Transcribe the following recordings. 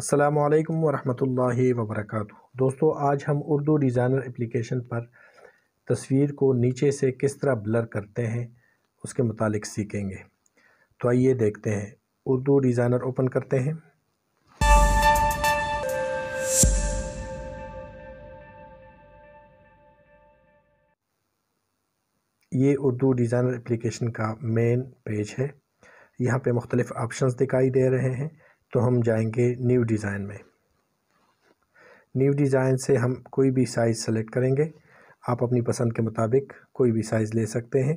अस्सलाम वालेकुम रहमतुल्लाहि व बरकातहू दोस्तों आज हम उर्दू डिज़ाइनर एप्लीकेशन पर तस्वीर को नीचे से किस तरह ब्लर करते हैं उसके मुतालिक सीखेंगे तो आइए देखते हैं उर्दू डिज़ाइनर ओपन करते हैं ये उर्दू डिज़ाइनर एप्लीकेशन का मेन पेज है यहाँ पे मुख्तलिफ़ ऑप्शंस दिखाई दे रहे हैं तो हम जाएंगे न्यू डिज़ाइन में न्यू डिज़ाइन से हम कोई भी साइज़ सेलेक्ट करेंगे आप अपनी पसंद के मुताबिक कोई भी साइज़ ले सकते हैं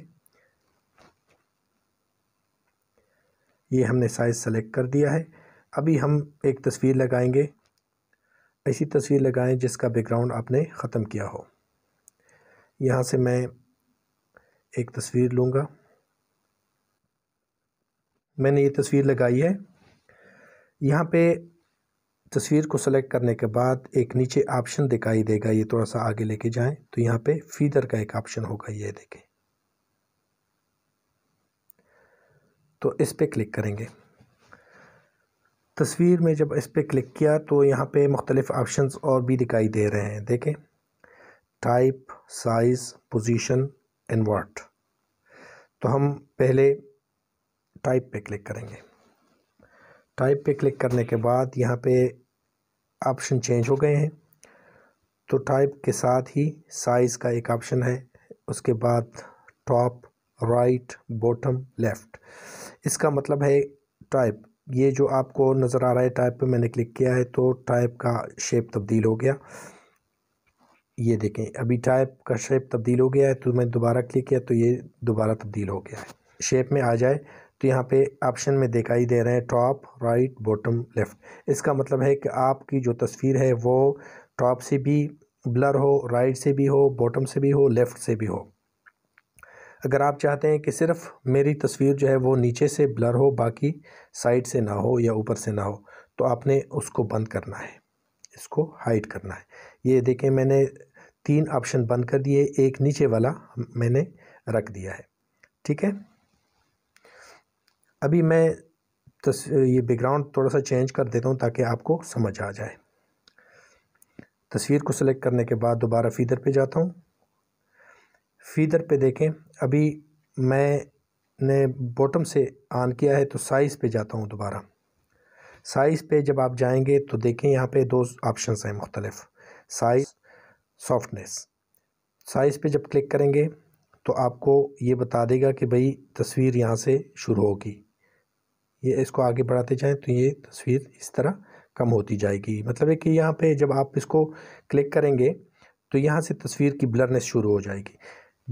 ये हमने साइज़ सेलेक्ट कर दिया है अभी हम एक तस्वीर लगाएंगे ऐसी तस्वीर लगाएं जिसका बैकग्राउंड आपने ख़त्म किया हो यहाँ से मैं एक तस्वीर लूँगा मैंने ये तस्वीर लगाई है यहाँ पे तस्वीर को सेलेक्ट करने के बाद एक नीचे ऑप्शन दिखाई देगा ये थोड़ा सा आगे लेके जाएं तो यहाँ पे फीडर का एक ऑप्शन होगा ये देखें तो इस पर क्लिक करेंगे तस्वीर में जब इस पर क्लिक किया तो यहाँ पे मुख्तलिफ़ ऑप्शन और भी दिखाई दे रहे हैं देखें टाइप साइज़ पोजीशन इनवर्ट तो हम पहले टाइप पे क्लिक करेंगे टाइप पे क्लिक करने के बाद यहाँ पे ऑप्शन चेंज हो गए हैं तो टाइप के साथ ही साइज़ का एक ऑप्शन है उसके बाद टॉप राइट बॉटम लेफ़्ट इसका मतलब है टाइप ये जो आपको नज़र आ रहा है टाइप पे मैंने क्लिक किया है तो टाइप का शेप तब्दील हो गया ये देखें अभी टाइप का शेप तब्दील हो गया है तो मैं दोबारा क्लिक किया तो ये दोबारा तब्दील हो गया है शेप में आ जाए तो यहाँ पे ऑप्शन में दिखाई दे रहे हैं टॉप राइट बॉटम लेफ़्ट इसका मतलब है कि आपकी जो तस्वीर है वो टॉप से भी ब्लर हो राइट से भी हो बॉटम से भी हो लेफ़्ट से भी हो अगर आप चाहते हैं कि सिर्फ मेरी तस्वीर जो है वो नीचे से ब्लर हो बाकी साइड से ना हो या ऊपर से ना हो तो आपने उसको बंद करना है इसको हाइड करना है ये देखें मैंने तीन ऑप्शन बंद कर दिए एक नीचे वाला मैंने रख दिया है ठीक है अभी मैं तस्वीर ये बैकग्राउंड थोड़ा सा चेंज कर देता हूँ ताकि आपको समझ आ जाए तस्वीर को सिलेक्ट करने के बाद दोबारा फीदर पे जाता हूँ फीदर पे देखें अभी मैंने बॉटम से ऑन किया है तो साइज़ पे जाता हूँ दोबारा साइज़ पे जब आप जाएंगे तो देखें यहाँ पे दो ऑप्शन हैं मुख्तलफ़ साइज़ सॉफ्टनेस साइज़ पे जब क्लिक करेंगे तो आपको ये बता देगा कि भाई तस्वीर यहाँ से शुरू होगी ये इसको आगे बढ़ाते जाएँ तो ये तस्वीर इस तरह कम होती जाएगी मतलब है कि यहाँ पे जब आप इसको क्लिक करेंगे तो यहाँ से तस्वीर की ब्लरनेस शुरू हो जाएगी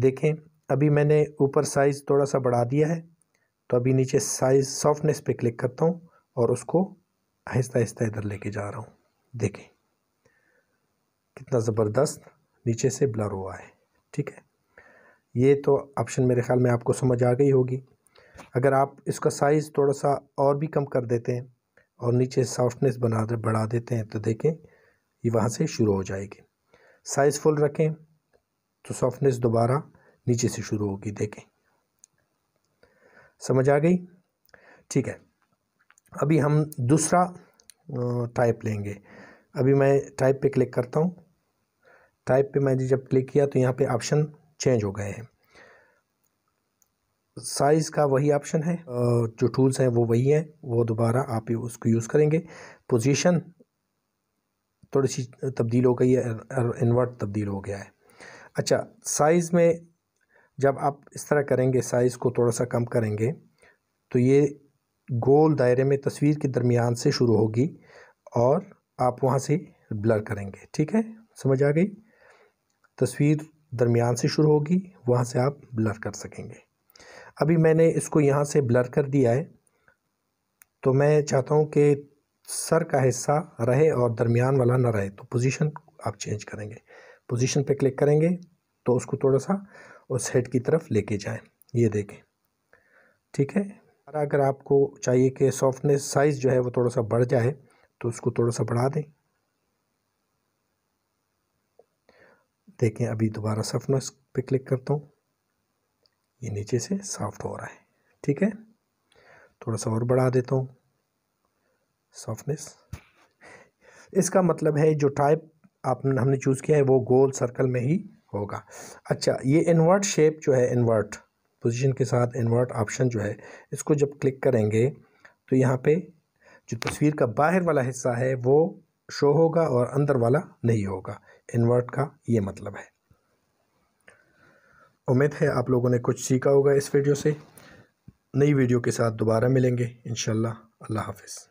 देखें अभी मैंने ऊपर साइज़ थोड़ा सा बढ़ा दिया है तो अभी नीचे साइज़ सॉफ्टनेस पे क्लिक करता हूँ और उसको आहिस्ता आहिस्ता इधर लेके जा रहा हूँ देखें कितना ज़बरदस्त नीचे से ब्लर हुआ है ठीक है ये तो ऑप्शन मेरे ख्याल में आपको समझ आ गई होगी अगर आप इसका साइज़ थोड़ा सा और भी कम कर देते हैं और नीचे सॉफ्टनेस बना दे बढ़ा देते हैं तो देखें ये वहाँ से शुरू हो जाएगी साइज़ फुल रखें तो सॉफ्टनेस दोबारा नीचे से शुरू होगी देखें समझ आ गई ठीक है अभी हम दूसरा टाइप लेंगे अभी मैं टाइप पे क्लिक करता हूँ टाइप पे मैंने जब क्लिक किया तो यहाँ पे ऑप्शन चेंज हो गए हैं साइज़ का वही ऑप्शन है जो टूल्स हैं वो वही हैं वो दोबारा आप उसको यूज़ करेंगे पोजीशन थोड़ी सी तब्दील हो गई है इन्वर्ट तब्दील हो गया है अच्छा साइज़ में जब आप इस तरह करेंगे साइज़ को थोड़ा सा कम करेंगे तो ये गोल दायरे में तस्वीर के दरमियान से शुरू होगी और आप वहाँ से ब्लर करेंगे ठीक है समझ आ गई तस्वीर दरमियान से शुरू होगी वहाँ से आप ब्लर कर सकेंगे अभी मैंने इसको यहाँ से ब्लर कर दिया है तो मैं चाहता हूँ कि सर का हिस्सा रहे और दरमियान वाला ना रहे तो पोजीशन आप चेंज करेंगे पोजीशन पे क्लिक करेंगे तो उसको थोड़ा सा उस हेड की तरफ लेके जाएं ये देखें ठीक है अगर आपको चाहिए कि सॉफ्टनेस साइज़ जो है वो थोड़ा सा बढ़ जाए तो उसको थोड़ा सा बढ़ा दें देखें अभी दोबारा सॉफ्टनेस पे क्लिक करता हूँ ये नीचे से सॉफ्ट हो रहा है ठीक है थोड़ा सा और बढ़ा देता हूँ सॉफ्टनेस इसका मतलब है जो टाइप आप हमने चूज़ किया है वो गोल सर्कल में ही होगा अच्छा ये इन्वर्ट शेप जो है इन्वर्ट पोजीशन के साथ इन्वर्ट ऑप्शन जो है इसको जब क्लिक करेंगे तो यहाँ पे जो तस्वीर का बाहर वाला हिस्सा है वो शो होगा और अंदर वाला नहीं होगा इन्वर्ट का ये मतलब है उम्मीद है आप लोगों ने कुछ सीखा होगा इस वीडियो से नई वीडियो के साथ दोबारा मिलेंगे इन अल्लाह हाफिज़